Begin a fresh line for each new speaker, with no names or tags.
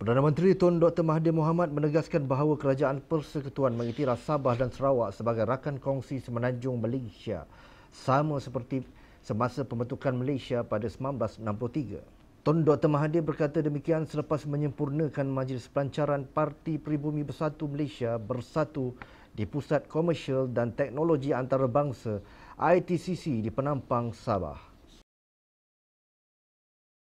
Perdana Menteri Tun Dr. Mahathir Mohamad menegaskan bahawa kerajaan Persekutuan mengiktiraf Sabah dan Sarawak sebagai rakan kongsi semenanjung Malaysia sama seperti semasa pembentukan Malaysia pada 1963. Tun Dr. Mahathir berkata demikian selepas menyempurnakan majlis pelancaran Parti Peribumi Bersatu Malaysia Bersatu di Pusat Komersial dan Teknologi Antarabangsa ITCC di Penampang Sabah.